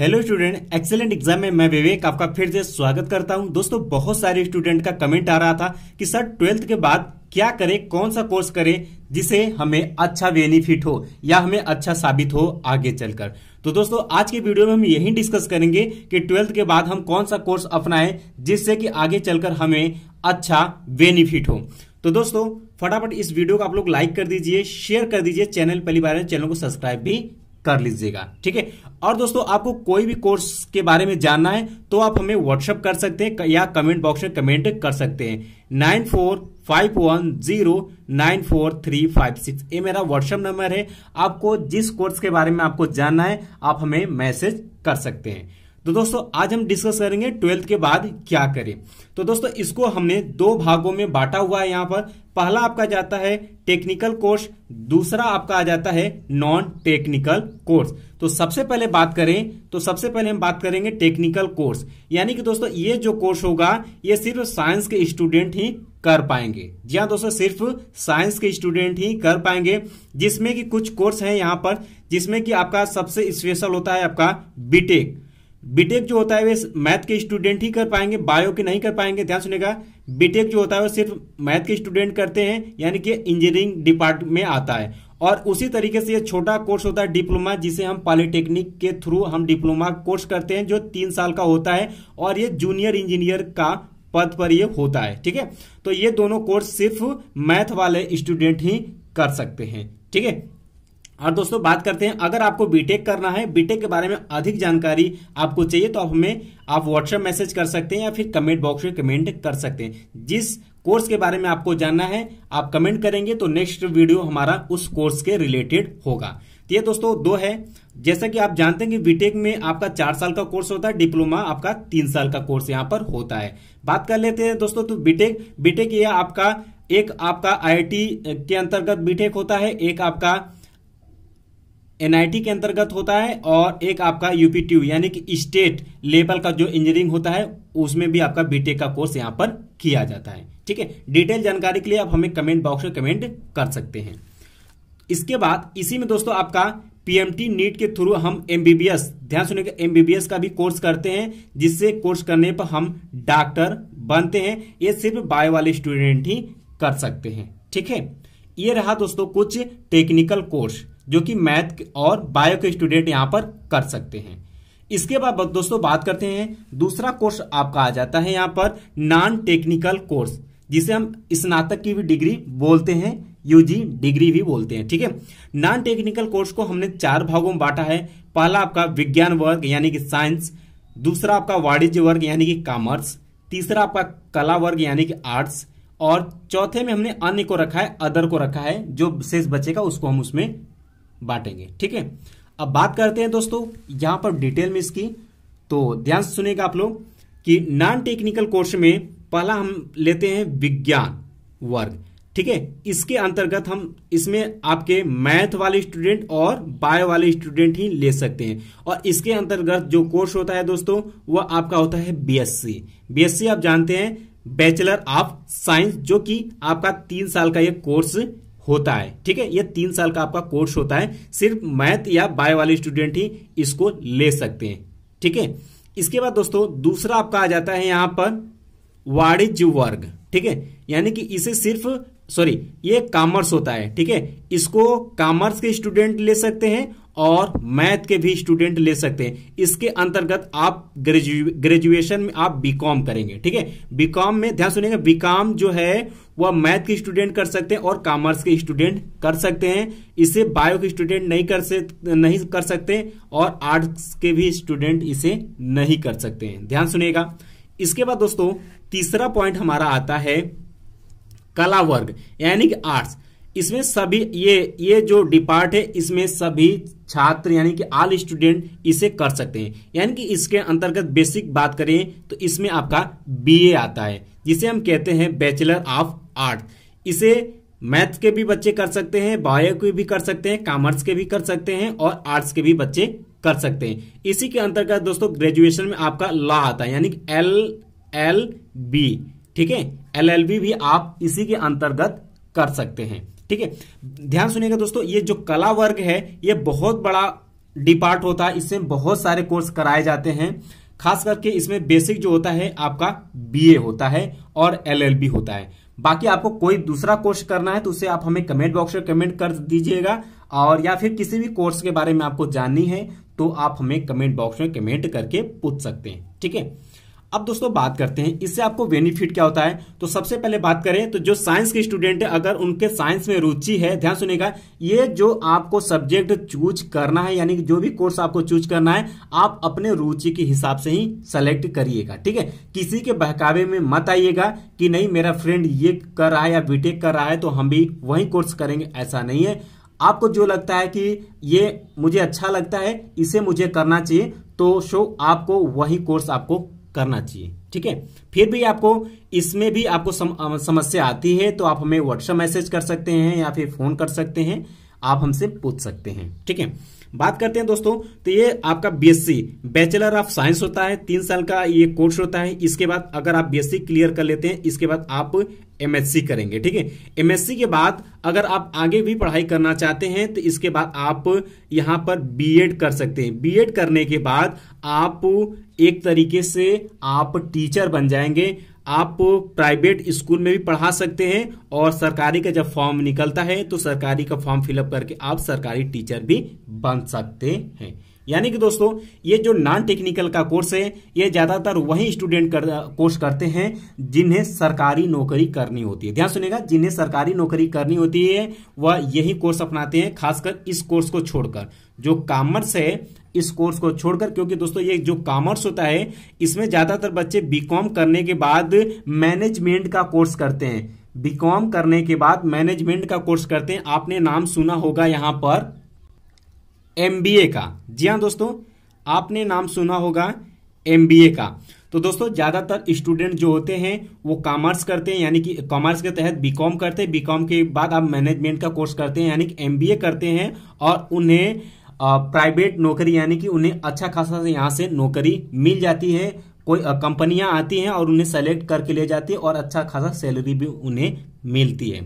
hello student excellent exam में मैं विवेक आपका फिर से स्वागत करता हूं दोस्तों बहुत सारे स्टूडेंट का कमेंट आ रहा था कि सर ट्वेल्थ के बाद क्या करें कौन सा कोर्स करें जिसे हमें अच्छा बेनिफिट हो या हमें अच्छा साबित हो आगे चलकर तो दोस्तों आज के वीडियो में हम यही डिस्कस करेंगे कि ट्वेल्थ के बाद हम कौन सा कोर्स अपनाएं जिससे कि आगे चलकर हमें अच्छा बेनिफिट हो तो दोस्तों फटाफट इस वीडियो को आप लोग लाइक कर दीजिए शेयर कर दीजिए चैनल पहली बार चैनल को सब्सक्राइब भी कर लीजिएगा ठीक है और दोस्तों आपको कोई भी कोर्स के बारे में जानना है तो आप हमें व्हाट्सअप कर सकते हैं या कमेंट बॉक्स में कमेंट कर सकते हैं nine four five one zero nine four three five six ये मेरा व्हाट्सअप नंबर है आपको जिस कोर्स के बारे में आपको जानना है आप हमें मैसेज कर सकते हैं तो दोस्तों आज हम डिस्कस करेंगे ट्वेल्थ के बाद क्या करें तो दोस्तों इसको हमने दो भागों में बांटा हुआ है यहाँ पर पहला आपका जाता है टेक्निकल कोर्स दूसरा आपका आ जाता है नॉन टेक्निकल कोर्स तो सबसे पहले बात करें तो सबसे पहले हम बात करेंगे टेक्निकल कोर्स यानी कि दोस्तों ये जो कोर्स होगा ये सिर्फ साइंस के स्टूडेंट ही कर पाएंगे जी हाँ दोस्तों सिर्फ साइंस के स्टूडेंट ही कर पाएंगे जिसमें कि कुछ कोर्स हैं यहाँ पर जिसमें कि आपका सबसे स्पेशल होता है आपका बीटेक बीटेक e जो होता है वे मैथ के स्टूडेंट ही कर पाएंगे बायो के नहीं कर पाएंगे ध्यान सुनेगा बीटेक e जो होता है वो सिर्फ मैथ के स्टूडेंट करते हैं यानी कि इंजीनियरिंग डिपार्टमेंट में आता है और उसी तरीके से ये छोटा कोर्स होता है डिप्लोमा जिसे हम पॉलिटेक्निक के थ्रू हम डिप्लोमा कोर्स करते हैं जो तीन साल का होता है और ये जूनियर इंजीनियर का पद पर ये होता है ठीक है तो ये दोनों कोर्स सिर्फ मैथ वाले स्टूडेंट ही कर सकते हैं ठीक है और हाँ दोस्तों बात करते हैं अगर आपको बीटेक करना है बीटेक के बारे में अधिक जानकारी आपको चाहिए तो आप हमें आप व्हाट्सएप मैसेज कर सकते हैं या फिर कमेंट बॉक्स में कमेंट कर सकते हैं जिस कोर्स के बारे में आपको जानना है आप कमेंट करेंगे तो नेक्स्ट वीडियो हमारा उस कोर्स के रिलेटेड होगा तो ये दोस्तों दो है जैसा कि आप जानते हैं कि बीटेक में आपका चार साल का कोर्स होता है डिप्लोमा आपका तीन साल का कोर्स यहाँ पर होता है बात कर लेते हैं दोस्तों तो बीटेक बीटेक ये आपका एक आपका आईआईटी के अंतर्गत बीटेक होता है एक आपका एनआईटी के अंतर्गत होता है और एक आपका यूपी यानी कि स्टेट लेवल का जो इंजीनियरिंग होता है उसमें भी आपका बीटेक e का कोर्स यहाँ पर किया जाता है ठीक है डिटेल जानकारी के लिए आप हमें कमेंट बॉक्स में कमेंट कर सकते हैं इसके बाद इसी में दोस्तों आपका पीएमटी नीट के थ्रू हम एमबीबीएस ध्यान सुने के एमबीबीएस का भी कोर्स करते हैं जिससे कोर्स करने पर हम डॉक्टर बनते हैं ये सिर्फ बायो वाले स्टूडेंट ही कर सकते हैं ठीक है ये रहा दोस्तों कुछ टेक्निकल कोर्स जो कि मैथ और बायो के स्टूडेंट यहाँ पर कर सकते हैं इसके बाद दोस्तों बात करते हैं दूसरा कोर्स आपका आ जाता है यहाँ पर नॉन टेक्निकल कोर्स जिसे हम स्नातक की भी डिग्री बोलते हैं यूजी डिग्री भी बोलते हैं ठीक है नॉन टेक्निकल कोर्स को हमने चार भागों में बांटा है पहला आपका विज्ञान वर्ग यानी कि साइंस दूसरा आपका वाणिज्य वर्ग यानी कि कॉमर्स तीसरा आपका कला वर्ग यानी कि आर्ट्स और चौथे में हमने अन्य को रखा है अदर को रखा है जो शेष बचेगा उसको हम उसमें बांटेंगे ठीक है अब बात करते हैं दोस्तों यहां पर डिटेल में इसकी तो ध्यान से सुनेगा आप लोग कि नॉन टेक्निकल कोर्स में पहला हम लेते हैं विज्ञान वर्ग ठीक है इसके अंतर्गत हम इसमें आपके मैथ वाले स्टूडेंट और बायो वाले स्टूडेंट ही ले सकते हैं और इसके अंतर्गत जो कोर्स होता है दोस्तों वह आपका होता है बीएससी बीएससी आप जानते हैं बैचलर ऑफ साइंस जो कि आपका तीन साल का यह कोर्स होता है ठीक है ये तीन साल का आपका कोर्स होता है सिर्फ मैथ या बायो वाले स्टूडेंट ही इसको ले सकते हैं ठीक है इसके बाद दोस्तों दूसरा आपका आ जाता है यहां पर वाणिज्य वर्ग ठीक है यानी कि इसे सिर्फ सॉरी ये कॉमर्स होता है ठीक है इसको कॉमर्स के स्टूडेंट ले सकते हैं और मैथ के भी स्टूडेंट ले सकते हैं इसके अंतर्गत आप ग्रेजुएशन ग्रेजुएशन में आप बीकॉम करेंगे ठीक है बीकॉम में ध्यान सुनेंगे बीकॉम जो है वह मैथ के स्टूडेंट कर सकते हैं और कॉमर्स के स्टूडेंट कर सकते हैं इसे बायो के स्टूडेंट नहीं कर से नहीं कर सकते और आर्ट्स के भी स्टूडेंट इसे नहीं कर सकते हैं ध्यान सुनेगा इसके बाद दोस्तों तीसरा पॉइंट हमारा आता है कला वर्ग यानी कि आर्ट्स इसमें सभी ये ये जो डिपार्ट है इसमें सभी छात्र यानी कि ऑल स्टूडेंट इसे कर सकते हैं यानी कि इसके अंतर्गत बेसिक बात करें तो इसमें आपका बीए आता है जिसे हम कहते हैं बैचलर ऑफ आर्ट इसे मैथ के भी बच्चे कर सकते हैं बायो के भी कर सकते हैं कॉमर्स के भी कर सकते हैं और आर्ट्स के भी बच्चे कर सकते हैं इसी के अंतर्गत दोस्तों ग्रेजुएशन में आपका लॉ आता है यानी एल एल बी ठीक है एल एल बी भी आप इसी के अंतर्गत कर सकते हैं ठीक है ध्यान सुनिएगा दोस्तों ये जो कला वर्ग है ये बहुत बड़ा डिपार्ट होता है इससे बहुत सारे कोर्स कराए जाते हैं खास करके इसमें बेसिक जो होता है आपका बीए होता है और एलएलबी होता है बाकी आपको कोई दूसरा कोर्स करना है तो उसे आप हमें कमेंट बॉक्स में कमेंट कर दीजिएगा और या फिर किसी भी कोर्स के बारे में आपको जाननी है तो आप हमें कमेंट बॉक्स में कमेंट करके पूछ सकते हैं ठीक है अब दोस्तों बात करते हैं इससे आपको बेनिफिट क्या होता है तो सबसे पहले बात करें तो जो साइंस के स्टूडेंट है अगर उनके साइंस में रुचि है ध्यान सुनेगा ये जो आपको सब्जेक्ट चूज करना है यानी कि जो भी कोर्स आपको चूज करना है आप अपने रुचि के हिसाब से ही सेलेक्ट करिएगा ठीक है किसी के बहकावे में मत आइएगा कि नहीं मेरा फ्रेंड ये कर रहा है या बीटेक कर रहा है तो हम भी वही कोर्स करेंगे ऐसा नहीं है आपको जो लगता है कि ये मुझे अच्छा लगता है इसे मुझे करना चाहिए तो शो आपको वही कोर्स आपको करना चाहिए ठीक है फिर भी आपको इसमें भी आपको सम, समस्या आती है तो आप हमें व्हाट्सएप मैसेज कर सकते हैं या फिर फ़ोन कर सकते हैं आप हमसे पूछ सकते हैं ठीक है बात करते हैं दोस्तों तो ये आपका बीएससी बैचलर ऑफ साइंस होता है तीन साल का ये कोर्स होता है इसके बाद अगर आप बीएससी क्लियर कर लेते हैं इसके बाद आप एमएससी करेंगे ठीक है एमएससी के बाद अगर आप आगे भी पढ़ाई करना चाहते हैं तो इसके बाद आप यहां पर बीएड कर सकते हैं बीएड करने के बाद आप एक तरीके से आप टीचर बन जाएंगे आप प्राइवेट स्कूल में भी पढ़ा सकते हैं और सरकारी का जब फॉर्म निकलता है तो सरकारी का फॉर्म फिलअप करके आप सरकारी टीचर भी बन सकते हैं यानी कि दोस्तों ये जो नॉन टेक्निकल का कोर्स है ये ज्यादातर वही स्टूडेंट कर, कोर्स करते हैं जिन्हें सरकारी नौकरी करनी होती है ध्यान सुनेगा जिन्हें सरकारी नौकरी करनी होती है वह यही कोर्स अपनाते हैं खासकर इस कोर्स को छोड़कर जो कॉमर्स है इस कोर्स को छोड़कर क्योंकि दोस्तों ये जो कॉमर्स होता है इसमें ज्यादातर बच्चे बीकॉम करने के बाद मैनेजमेंट का कोर्स करते हैं बीकॉम करने के बाद मैनेजमेंट का कोर्स करते हैं आपने नाम सुना होगा यहां पर एम का जी हाँ दोस्तों आपने नाम सुना होगा एम का तो दोस्तों ज़्यादातर स्टूडेंट जो होते हैं वो कॉमर्स करते हैं यानी कि कॉमर्स के तहत बीकॉम करते हैं बीकॉम के बाद आप मैनेजमेंट का कोर्स करते हैं यानी कि एमबीए करते हैं और उन्हें प्राइवेट नौकरी यानी कि उन्हें अच्छा खासा यहाँ से नौकरी मिल जाती है कोई कंपनियां आती हैं और उन्हें सेलेक्ट करके ले जाती है और अच्छा खासा सैलरी भी उन्हें मिलती है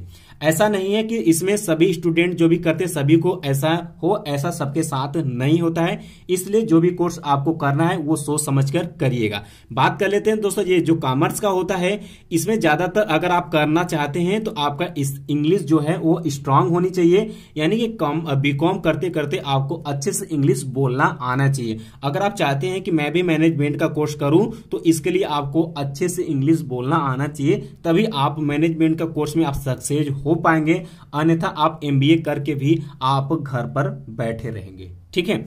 ऐसा नहीं है कि इसमें सभी स्टूडेंट जो भी करते सभी को ऐसा हो ऐसा सबके साथ नहीं होता है इसलिए जो भी कोर्स आपको करना है वो सोच समझ कर करिएगा बात कर लेते हैं दोस्तों ये जो कॉमर्स का होता है इसमें ज्यादातर अगर आप करना चाहते हैं तो आपका इस इंग्लिश जो है वो स्ट्रांग होनी चाहिए यानी कि कॉम करते करते आपको अच्छे से इंग्लिश बोलना आना चाहिए अगर आप चाहते हैं कि मैं भी मैनेजमेंट का कोर्स करूं तो इसके लिए आपको अच्छे से इंग्लिश बोलना आना चाहिए तभी आप मैनेजमेंट का कोर्स में आप सक्सेस हो पाएंगे अन्यथा आप एमबीए करके भी आप घर पर बैठे रहेंगे ठीक है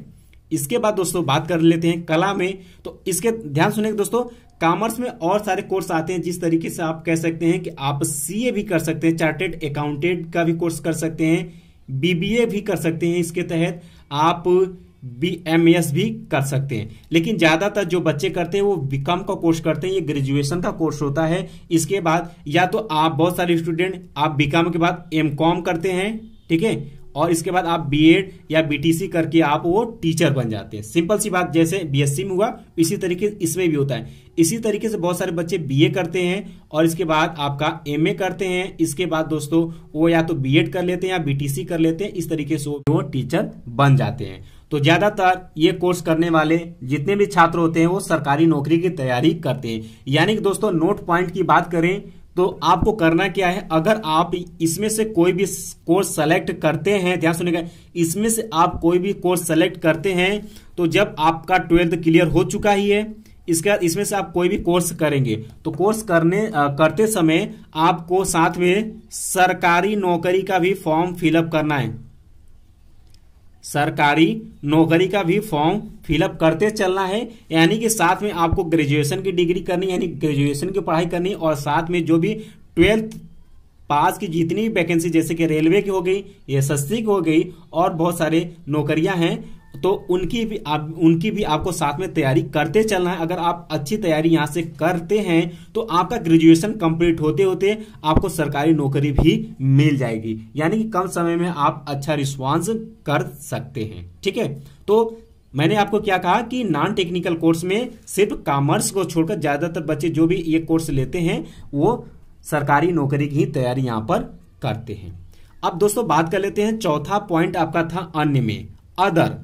इसके बाद दोस्तों बात कर लेते हैं कला में तो इसके ध्यान सुने दोस्तों कॉमर्स में और सारे कोर्स आते हैं जिस तरीके से आप कह सकते हैं कि आप सीए भी कर सकते हैं चार्टेड अकाउंटेंट का भी कोर्स कर सकते हैं बीबीए भी कर सकते हैं इसके तहत आप बी एम एस भी कर सकते हैं लेकिन ज़्यादातर जो बच्चे करते हैं वो बीकॉम का कोर्स करते हैं ये ग्रेजुएशन का कोर्स होता है इसके बाद या तो आप बहुत सारे स्टूडेंट आप बीकॉम के बाद एम कॉम करते हैं ठीक है और इसके बाद आप बीएड या बीटीसी करके आप वो टीचर बन जाते हैं सिंपल सी बात जैसे बीएससी में हुआ इसी तरीके से इसमें भी होता है इसी तरीके से बहुत सारे बच्चे बीए करते हैं और इसके बाद आपका एमए करते हैं इसके बाद दोस्तों वो या तो बीएड कर लेते हैं या बीटीसी कर लेते हैं इस तरीके से वो टीचर बन जाते हैं तो ज्यादातर ये कोर्स करने वाले जितने भी छात्र होते हैं वो सरकारी नौकरी की तैयारी करते हैं यानी कि दोस्तों नोट पॉइंट की बात करें तो आपको करना क्या है अगर आप इसमें से कोई भी कोर्स सेलेक्ट करते हैं ध्यान सुनेगा इसमें से आप कोई भी कोर्स सेलेक्ट करते हैं तो जब आपका ट्वेल्थ क्लियर हो चुका ही है इसके बाद इसमें से आप कोई भी कोर्स करेंगे तो कोर्स करने आ, करते समय आपको साथ में सरकारी नौकरी का भी फॉर्म फिलअप करना है सरकारी नौकरी का भी फॉर्म फिलअप करते चलना है यानी कि साथ में आपको ग्रेजुएशन की डिग्री करनी यानी ग्रेजुएशन की पढ़ाई करनी और साथ में जो भी ट्वेल्थ पास की जितनी भी वैकेंसी जैसे कि रेलवे की हो गई एस की हो गई और बहुत सारे नौकरियां हैं तो उनकी भी आप उनकी भी आपको साथ में तैयारी करते चलना है अगर आप अच्छी तैयारी यहाँ से करते हैं तो आपका ग्रेजुएशन कंप्लीट होते होते आपको सरकारी नौकरी भी मिल जाएगी यानी कि कम समय में आप अच्छा रिस्पॉन्स कर सकते हैं ठीक है तो मैंने आपको क्या कहा कि नॉन टेक्निकल कोर्स में सिर्फ कॉमर्स को छोड़कर ज्यादातर बच्चे जो भी ये कोर्स लेते हैं वो सरकारी नौकरी की तैयारी यहाँ पर करते हैं अब दोस्तों बात कर लेते हैं चौथा पॉइंट आपका था अन्य में अदर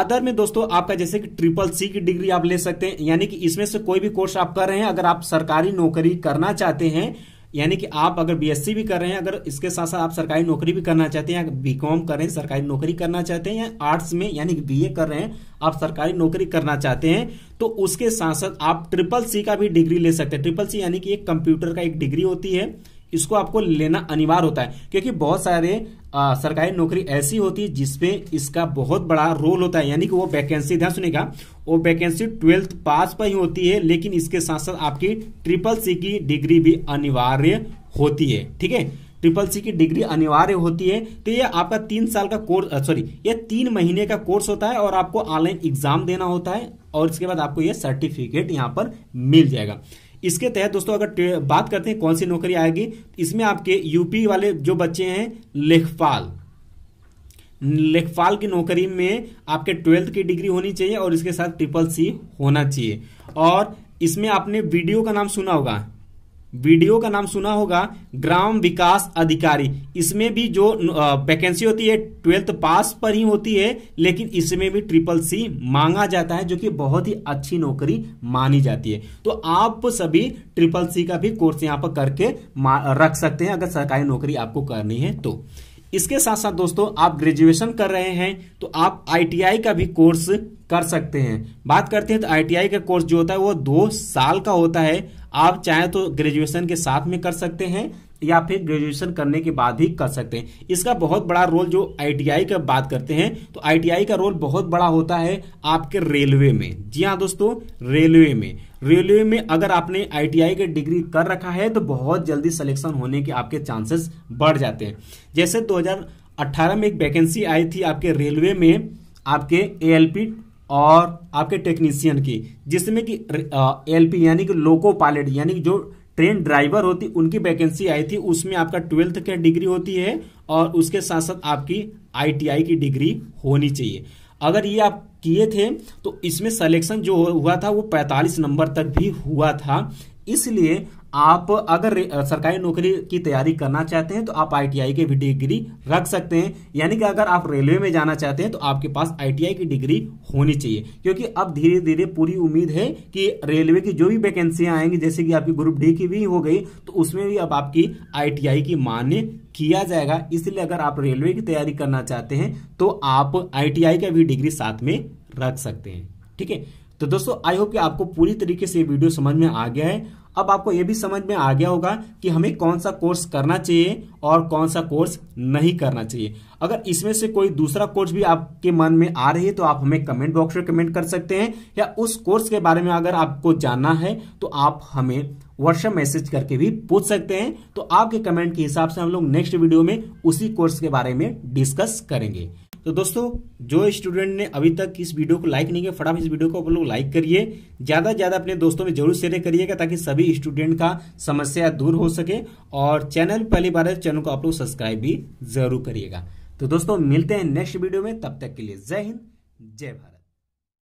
अदर में दोस्तों आपका जैसे कि ट्रिपल सी की डिग्री आप ले सकते हैं यानी कि इसमें से कोई भी कोर्स आप कर रहे हैं अगर आप सरकारी नौकरी करना चाहते हैं यानी कि आप अगर बीएससी भी कर रहे हैं अगर इसके साथ साथ आप सरकारी नौकरी भी करना चाहते हैं बी बीकॉम कर रहे हैं सरकारी नौकरी करना चाहते हैं या आर्ट्स में यानी कि बीए कर रहे हैं आप सरकारी नौकरी करना चाहते हैं तो उसके साथ साथ आप ट्रिपल सी का भी डिग्री ले सकते हैं ट्रिपल सी यानी कि एक कंप्यूटर का एक डिग्री होती है इसको आपको लेना अनिवार्य होता है क्योंकि बहुत सारे आ, सरकारी नौकरी ऐसी होती है जिसपे इसका बहुत बड़ा रोल होता है यानी कि वो वैकेंसी ध्यान सुनेगा वो वैकेंसी ट्वेल्थ पास पर ही होती है लेकिन इसके साथ साथ आपकी ट्रिपल सी की डिग्री भी अनिवार्य होती है ठीक है ट्रिपल सी की डिग्री अनिवार्य होती है तो ये आपका तीन साल का कोर्स सॉरी ये तीन महीने का कोर्स होता है और आपको ऑनलाइन एग्जाम देना होता है और इसके बाद आपको ये सर्टिफिकेट यहाँ पर मिल जाएगा इसके तहत दोस्तों अगर बात करते हैं कौन सी नौकरी आएगी इसमें आपके यूपी वाले जो बच्चे हैं लेखपाल लेखपाल की नौकरी में आपके ट्वेल्थ की डिग्री होनी चाहिए और इसके साथ ट्रिपल सी होना चाहिए और इसमें आपने वीडियो का नाम सुना होगा वीडियो का नाम सुना होगा ग्राम विकास अधिकारी इसमें भी जो वैकेंसी होती है ट्वेल्थ पास पर ही होती है लेकिन इसमें भी ट्रिपल सी मांगा जाता है जो कि बहुत ही अच्छी नौकरी मानी जाती है तो आप सभी ट्रिपल सी का भी कोर्स यहाँ पर करके रख सकते हैं अगर सरकारी नौकरी आपको करनी है तो इसके साथ साथ दोस्तों आप ग्रेजुएशन कर रहे हैं तो आप आईटीआई का भी कोर्स कर सकते हैं बात करते हैं तो आईटीआई का कोर्स जो होता है वो दो साल का होता है आप चाहें तो ग्रेजुएशन के साथ में कर सकते हैं या फिर ग्रेजुएशन करने के बाद ही कर सकते हैं इसका बहुत बड़ा रोल जो आईटीआई का बात करते हैं तो आईटीआई का रोल बहुत बड़ा होता है आपके रेलवे में जी हाँ दोस्तों रेलवे में रेलवे में अगर आपने आईटीआई के डिग्री कर रखा है तो बहुत जल्दी सिलेक्शन होने के आपके चांसेस बढ़ जाते हैं जैसे दो में एक वैकेंसी आई थी आपके रेलवे में आपके ए और आपके टेक्नीशियन की जिसमें कि एलपी यानी कि लोको पायलट यानी कि जो ट्रेन ड्राइवर होती उनकी वैकेंसी आई थी उसमें आपका ट्वेल्थ की डिग्री होती है और उसके साथ साथ आपकी आईटीआई की डिग्री होनी चाहिए अगर ये आप किए थे तो इसमें सिलेक्शन जो हुआ था वो 45 नंबर तक भी हुआ था इसलिए आप अगर सरकारी नौकरी की तैयारी करना चाहते हैं तो आप आईटीआई की भी डिग्री रख सकते हैं यानी कि अगर आप रेलवे में जाना चाहते हैं तो आपके पास आईटीआई की डिग्री होनी चाहिए क्योंकि अब धीरे धीरे पूरी उम्मीद है कि रेलवे की जो भी वैकेंसियां आएंगी जैसे कि आपकी ग्रुप डी की भी हो गई तो उसमें भी अब आपकी आई की मान्य किया जाएगा इसलिए अगर आप रेलवे की तैयारी करना चाहते हैं तो आप आई का भी डिग्री साथ में रख सकते हैं ठीक है तो दोस्तों आई होप कि आपको पूरी तरीके से वीडियो समझ में आ गया है अब आपको ये भी समझ में आ गया होगा कि हमें कौन सा कोर्स करना चाहिए और कौन सा कोर्स नहीं करना चाहिए अगर इसमें से कोई दूसरा कोर्स भी आपके मन में आ रही है तो आप हमें कमेंट बॉक्स में कमेंट कर सकते हैं या उस कोर्स के बारे में अगर आपको जानना है तो आप हमें व्हाट्सएप मैसेज करके भी पूछ सकते हैं तो आपके कमेंट के हिसाब से हम लोग नेक्स्ट वीडियो में उसी कोर्स के बारे में डिस्कस करेंगे तो दोस्तों जो स्टूडेंट ने अभी तक इस वीडियो को लाइक नहीं किया फटाफट इस वीडियो को आप लोग लाइक करिए ज़्यादा से ज़्यादा अपने दोस्तों में जरूर शेयर करिएगा ताकि सभी स्टूडेंट का समस्या दूर हो सके और चैनल पहली बार है चैनल को आप लोग सब्सक्राइब भी जरूर करिएगा तो दोस्तों मिलते हैं नेक्स्ट वीडियो में तब तक के लिए जय हिंद जय भारत